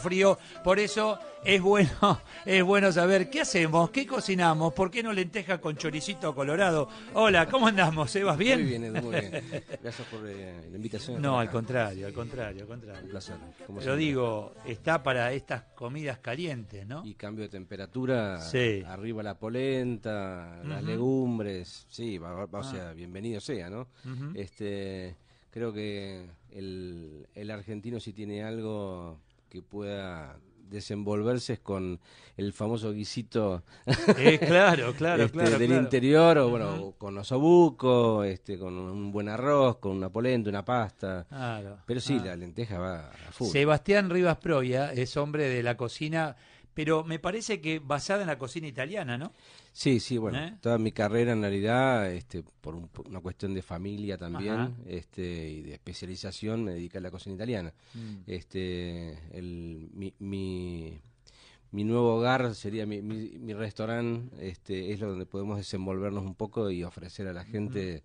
frío. Por eso es bueno, es bueno saber qué hacemos, qué cocinamos, por qué no lenteja con choricito colorado. Hola, ¿cómo andamos? ¿Vas bien? Muy bien, Gracias por eh, la invitación. No, al contrario, al contrario, al contrario. Un placer. Yo digo, está para estas comidas calientes, ¿no? Y cambio de temperatura, arriba la polenta, las legumbres, sí, o ah. sea, bienvenido sea, ¿no? Este creo que el, el argentino si tiene algo que pueda desenvolverse con el famoso guisito eh, claro, este, claro, del interior o bueno con osobuco, este con un buen arroz, con una polenta, una pasta. Pero sí, ah. la lenteja va a full. Sebastián Rivas Proya es hombre de la cocina pero me parece que basada en la cocina italiana, ¿no? Sí, sí, bueno, ¿Eh? toda mi carrera en realidad, este, por, una cuestión de familia también, este, y de especialización, me dediqué a la cocina italiana. Mm. Este, el, mi, mi, nuevo hogar sería mi, mi, mi restaurante, este, es lo donde podemos desenvolvernos un poco y ofrecer a la gente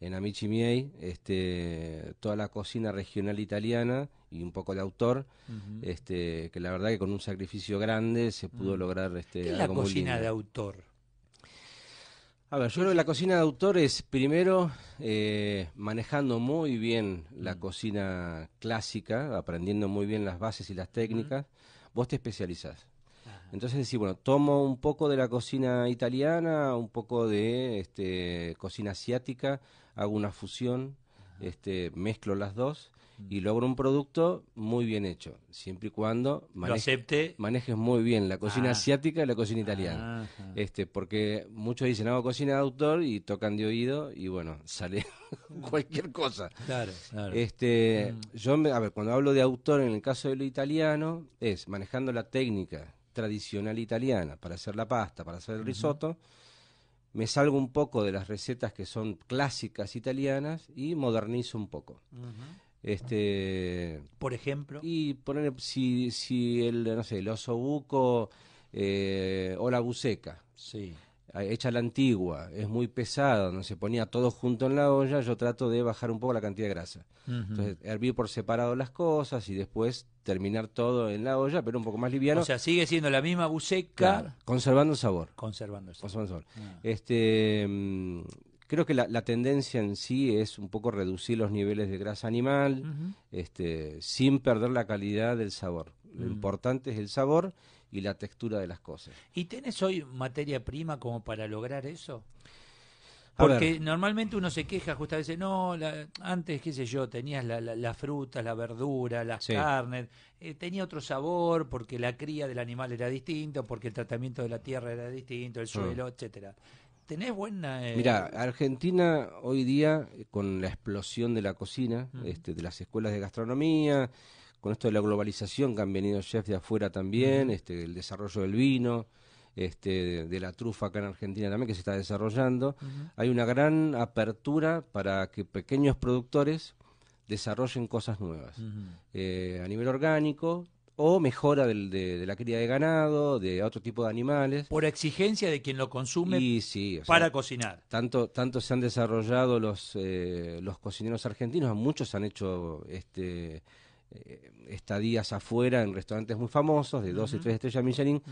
en Amici Miei, este, toda la cocina regional italiana y un poco el autor, este, que la verdad que con un sacrificio grande se pudo lograr este, ¿Qué es la cocina de autor? A ver, yo creo que la cocina de autor es primero eh, manejando muy bien la mm. cocina clásica, aprendiendo muy bien las bases y las técnicas. Vos te especializás. Entonces decir, bueno, tomo un poco de la cocina italiana, un poco de este, cocina asiática, hago una fusión, este, mezclo las dos y mm. logro un producto muy bien hecho, siempre y cuando manejes muy bien la cocina ah. asiática y la cocina italiana. Este, porque muchos dicen hago cocina de autor y tocan de oído y bueno, sale cualquier cosa. Este, mm. yo a ver, cuando hablo de autor en el caso de lo italiano es manejando la técnica, tradicional italiana, para hacer la pasta, para hacer el risotto, me salgo un poco de las recetas que son clásicas italianas y modernizo un poco. Este, por ejemplo. Y poner si, si el, no sé, el oso buco eh, o la buceca. Sí hecha la antigua, es muy pesada, no se ponía todo junto en la olla, yo trato de bajar un poco la cantidad de grasa. Entonces, hervir por separado las cosas y después terminar todo en la olla, pero un poco más liviano. O sea, sigue siendo la misma buceca. conservando sabor. Conservando sabor. Conservando sabor. Ah. Este, mm, creo que la, tendencia en sí es un poco reducir los niveles de grasa animal este, sin perder la calidad del sabor. Lo mm. importante es el sabor y la textura de las cosas. ¿Y tenés hoy materia prima como para lograr eso? Porque normalmente uno se queja justamente, no, la, antes, qué sé yo, tenías la, la, la fruta, la verdura, las carnes, eh, tenía otro sabor porque la cría del animal era distinta, porque el tratamiento de la tierra era distinto, el suelo, etc. etcétera. ¿Tenés buena...? Eh, Mira, Argentina hoy día, eh, con la explosión de la cocina, este, de las escuelas de gastronomía, con esto de la globalización que han venido chefs de afuera también, este, el desarrollo del vino, este, de la trufa acá en Argentina también, que se está desarrollando. Hay una gran apertura para que pequeños productores desarrollen cosas nuevas eh, a nivel orgánico o mejora de, la cría de ganado, de otro tipo de animales. Por exigencia de quien lo consume y, sí, para cocinar. Tanto, tanto se han desarrollado los, eh, los cocineros argentinos, muchos han hecho este, eh, estadías afuera en restaurantes muy famosos, de dos y tres estrellas Michelin,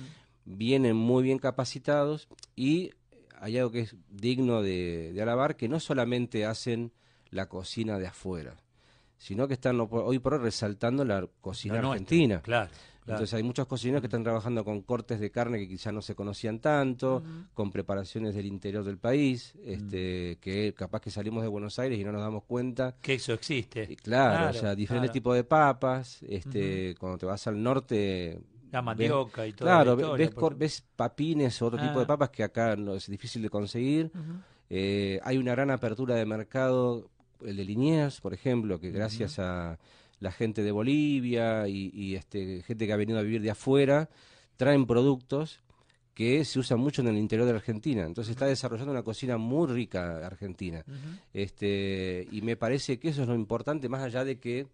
vienen muy bien capacitados y hay algo que es digno de, alabar, que no solamente hacen la cocina de afuera, sino que están hoy por hoy resaltando la cocina argentina. claro. Entonces hay muchos cocineros que están trabajando con cortes de carne que quizá no se conocían tanto, con preparaciones del interior del país, este, mm. que capaz que salimos de Buenos Aires y no nos damos cuenta. Que eso existe. claro, hay o sea, diferentes tipos de papas, este, cuando te vas al norte... La mandioca y todo. Claro, ves, papines o otro tipo de ah. papas que acá es difícil de conseguir. Eh, hay una gran apertura de mercado el de Liniers, por ejemplo, que gracias a la gente de Bolivia y, este, gente que ha venido a vivir de afuera, traen productos que se usan mucho en el interior de Argentina. Entonces está desarrollando una cocina muy rica argentina. este, y me parece que eso es lo importante, más allá de que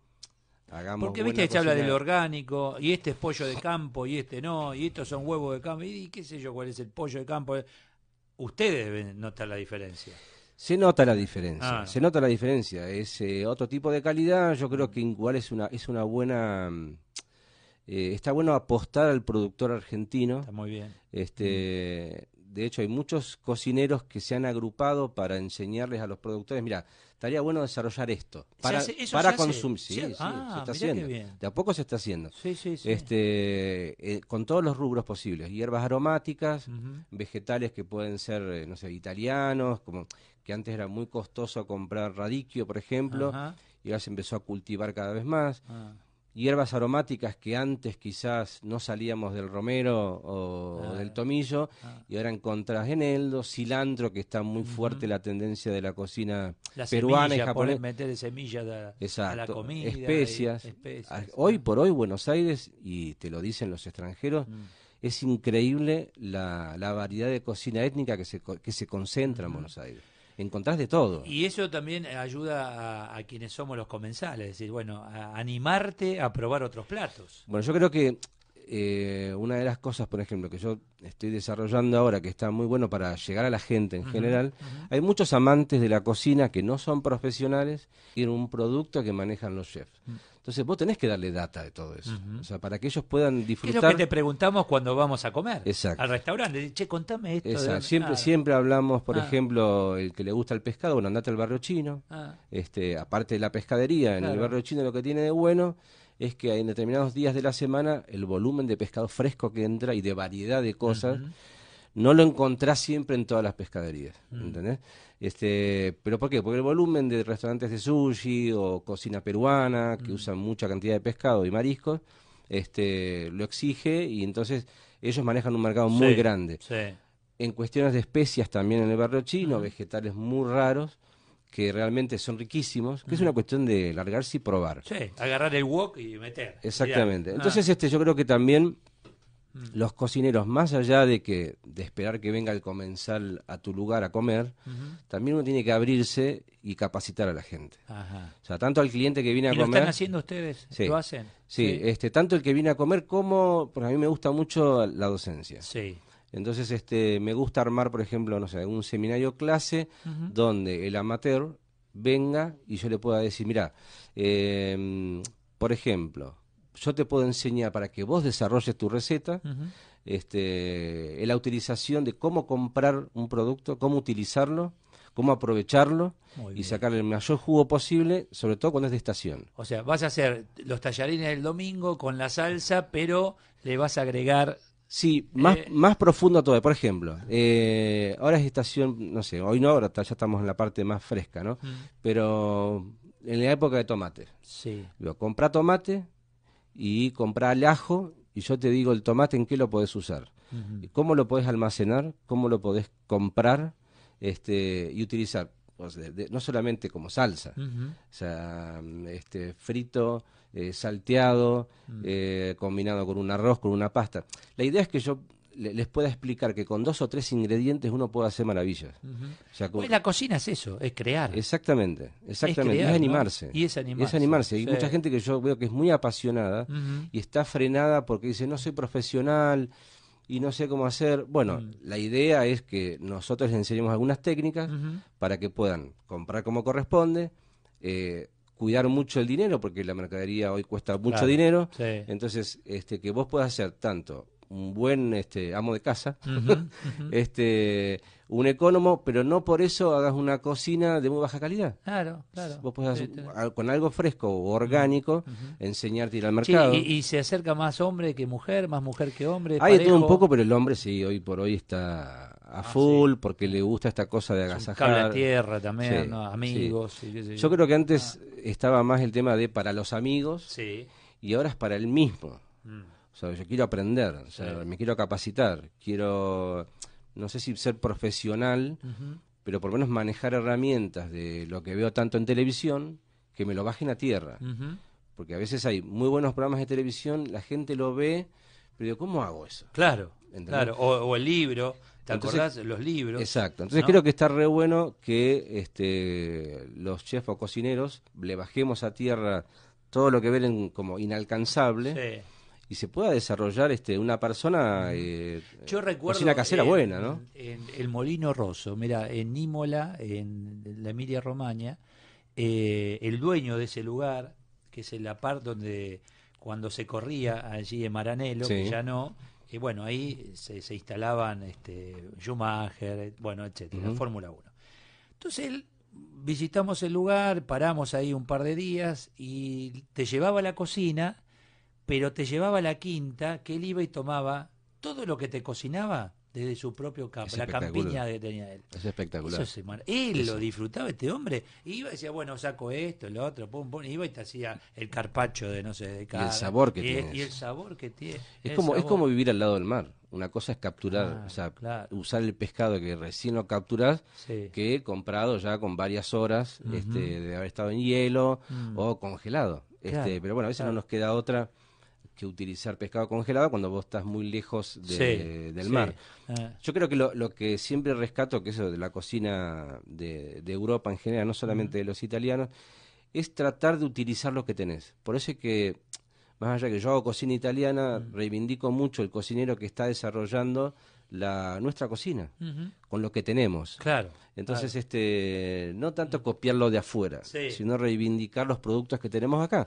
hagamos... Porque viste, se habla del orgánico, y este es pollo de campo, y este no, y estos son huevos de campo, y, qué sé yo cuál es el pollo de campo. Ustedes deben notar la diferencia. Se nota la diferencia, ah. se nota la diferencia. Es eh, otro tipo de calidad. Yo creo que igual es una, es una buena. Mm, eh, está bueno apostar al productor argentino. Está muy bien. Este, mm. De hecho, hay muchos cocineros que se han agrupado para enseñarles a los productores. Mira, estaría bueno desarrollar esto para, para consumir. Sí, ah, se está haciendo. De a poco se está haciendo. Este, eh, con todos los rubros posibles, hierbas aromáticas, vegetales que pueden ser, eh, no sé, italianos, como que antes era muy costoso comprar radiquio por ejemplo, y ahora se empezó a cultivar cada vez más. Ah hierbas aromáticas que antes quizás no salíamos del romero o, ah, del tomillo ah. y ahora encontrás eneldo, cilantro que está muy fuerte la tendencia de la cocina peruana y japonesa. meter semillas a, la comida. Ah, especias. hoy por hoy Buenos Aires, y te lo dicen los extranjeros, mm. es increíble la, la, variedad de cocina étnica que se, que se concentra en Buenos Aires encontrás de todo. Y eso también ayuda a, a quienes somos los comensales, es decir, bueno, a animarte a probar otros platos. Bueno, yo creo que eh, una de las cosas, por ejemplo, que yo estoy desarrollando ahora, que está muy bueno para llegar a la gente en general, hay muchos amantes de la cocina que no son profesionales y un producto que manejan los chefs. Mm. Entonces vos tenés que darle data de todo eso, o sea, para que ellos puedan disfrutar. Es lo que te preguntamos cuando vamos a comer al restaurante. Che, contame esto. Siempre, ah. siempre hablamos, por ah. ejemplo, el que le gusta el pescado, bueno, andate al barrio chino. Ah. Este, aparte de la pescadería, en el barrio chino lo que tiene de bueno es que en determinados días de la semana el volumen de pescado fresco que entra y de variedad de cosas no lo encontrás siempre en todas las pescaderías, mm. Este, ¿Pero por qué? Porque el volumen de restaurantes de sushi o cocina peruana, que mm. usan mucha cantidad de pescado y mariscos, este, lo exige y entonces ellos manejan un mercado muy grande. En cuestiones de especias también en el barrio chino, vegetales muy raros, que realmente son riquísimos, que es una cuestión de largarse y probar. Sí, agarrar el wok y meter. Exactamente. Ah. Entonces, este, yo creo que también mm. los cocineros, más allá de que de esperar que venga el comensal a tu lugar a comer, también uno tiene que abrirse y capacitar a la gente. Ajá. O sea, tanto al cliente que viene a comer. ¿Lo están haciendo ustedes? ¿Lo hacen? Sí, Este, tanto el que viene a comer como, porque a mí me gusta mucho la docencia. Sí. Entonces, este, me gusta armar, por ejemplo, no sé, un seminario clase donde el amateur venga y yo le pueda decir, mira, em, por ejemplo, yo te puedo enseñar para que vos desarrolles tu receta, este, la utilización de cómo comprar un producto, cómo utilizarlo, cómo aprovecharlo y sacar el mayor jugo posible, sobre todo cuando es de estación. O sea, vas a hacer los tallarines del domingo con la salsa, pero le vas a agregar Sí, más, eh, más profundo todavía. Por ejemplo, eh, ahora es estación, no sé, hoy no, ahora ya estamos en la parte más fresca, ¿no? Mm. Pero en la época de tomate. Sí. Lo comprá tomate y compra el ajo y yo te digo el tomate en qué lo podés usar. ¿Cómo lo podés almacenar? ¿Cómo lo podés comprar este, y utilizar? no solamente como salsa, o sea, este, frito, eh, salteado, mm. eh, combinado con un arroz, con una pasta. La idea es que yo les pueda explicar que con dos o tres ingredientes uno puede hacer maravillas. pues la cocina es eso, es crear. Exactamente, exactamente. Es, es animarse. Y es animarse. Hay mucha gente que yo veo que es muy apasionada y está frenada porque dice, no soy profesional y no sé cómo hacer. Bueno, mm. la idea es que nosotros les enseñemos algunas técnicas para que puedan comprar como corresponde, eh, cuidar mucho el dinero, porque la mercadería hoy cuesta mucho dinero. Entonces, este, que vos puedas hacer tanto un buen este, amo de casa, este, un economo, pero no por eso hagas una cocina de muy baja calidad. Claro, claro. Vos podés hacer, con algo fresco o orgánico enseñarte ir al mercado. Sí, y, se acerca más hombre que mujer, más mujer que hombre. Hay todo un poco, pero el hombre sí, hoy por hoy está a ah, full porque le gusta esta cosa de agasajar. Cable a tierra también, amigos. yo. creo que antes ah. estaba más el tema de para los amigos y ahora es para el mismo. Mm. O sea, yo quiero aprender, o sea, me quiero capacitar, quiero, no sé si ser profesional, pero por lo menos manejar herramientas de lo que veo tanto en televisión que me lo bajen a tierra. Porque a veces hay muy buenos programas de televisión, la gente lo ve, pero digo, ¿cómo hago eso? Claro, claro. O, el libro, ¿te Los libros. Exacto. Entonces creo que está re bueno que este, los chefs o cocineros le bajemos a tierra todo lo que ven como inalcanzable. Sí y se pueda desarrollar este una persona eh, yo recuerdo cocina casera buena no en, el molino rosso mira en Nímola en la Emilia Romagna eh, el dueño de ese lugar que es la parte donde cuando se corría allí en Maranelo, que ya no y eh, bueno ahí se, instalaban este Schumacher bueno etcétera Fórmula 1 entonces él visitamos el lugar, paramos ahí un par de días y te llevaba a la cocina pero te llevaba la quinta que él iba y tomaba todo lo que te cocinaba desde su propio campo, la campiña que tenía él. Es espectacular. él lo disfrutaba, este hombre. Iba y decía, bueno, saco esto, lo otro, pum, pum. Iba y te hacía el carpacho de no sé, de cada. Y el sabor que tiene. Y el sabor que tiene. Es como, es como vivir al lado del mar. Una cosa es capturar, ah, o sea, usar el pescado que recién lo capturas, que he comprado ya con varias horas este, de haber estado en hielo mm. o congelado. Este, pero bueno, a veces no nos queda otra utilizar pescado congelado cuando vos estás muy lejos del mar. Ah. Yo creo que lo, que siempre rescato, que eso de la cocina de, Europa en general, no solamente de los italianos, es tratar de utilizar lo que tenés. Por eso es que, más allá que yo hago cocina italiana, reivindico mucho el cocinero que está desarrollando la, nuestra cocina, con lo que tenemos. Claro. Entonces, este, no tanto copiarlo de afuera, sino reivindicar los productos que tenemos acá.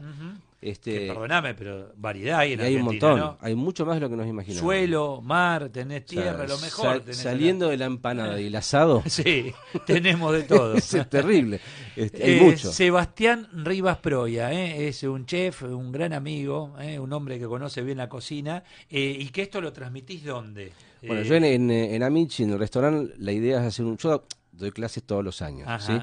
este, pero variedad hay en Hay un montón, hay mucho más de lo que nos imaginamos. Suelo, mar, tenés tierra, lo mejor. saliendo de la empanada y el asado. sí, tenemos de todo. es terrible. Este, eh, Sebastián Rivas Proya, eh, es un chef, un gran amigo, eh, un hombre que conoce bien la cocina, y que esto lo transmitís dónde? Bueno, eh, yo en, en, en Amici, en el restaurante, la idea es hacer un... Yo doy clases todos los años, ¿sí?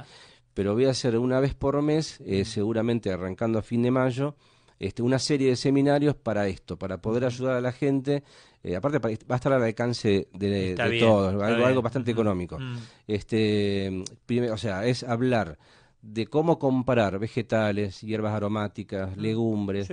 Pero voy a hacer una vez por mes, eh, seguramente arrancando a fin de mayo, este, una serie de seminarios para esto, para poder ayudar a la gente. Eh, aparte, va a estar al alcance de, todos, algo, algo, bastante económico. Este, o sea, es hablar de cómo comparar vegetales, hierbas aromáticas, legumbres,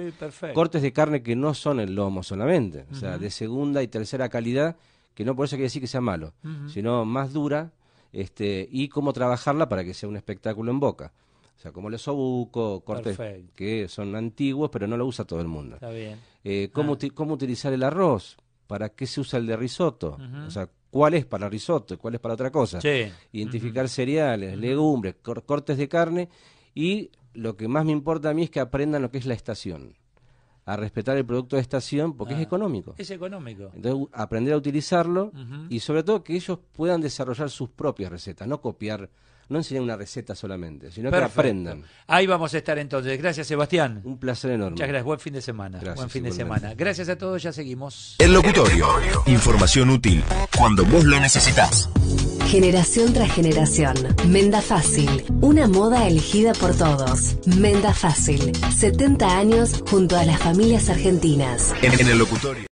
cortes de carne que no son el lomo solamente, o sea, de segunda y tercera calidad que no por eso quiere decir que sea malo, sino más dura, este, y cómo trabajarla para que sea un espectáculo en boca. O sea, como el sobuco, cortes que son antiguos, pero no lo usa todo el mundo. Está bien. Eh, ¿cómo, ah. ¿Cómo utilizar el arroz? ¿Para qué se usa el de risotto? O sea, ¿cuál es para risotto y cuál es para otra cosa? Sí. Identificar cereales, legumbres, cortes de carne y lo que más me importa a mí es que aprendan lo que es la estación a respetar el producto de estación porque es ah, económico. Es económico. Entonces, aprender a utilizarlo y sobre todo que ellos puedan desarrollar sus propias recetas, no copiar, no enseñar una receta solamente, sino que aprendan. Ahí vamos a estar entonces. Gracias, Sebastián. Un placer enorme. Muchas gracias. Buen fin de semana. Buen fin de semana. Gracias a todos, ya seguimos. El locutorio. Información útil cuando vos lo necesitas. Generación tras generación. Menda Fácil. Una moda elegida por todos. Menda Fácil. 70 años junto a las familias argentinas. En, el locutorio.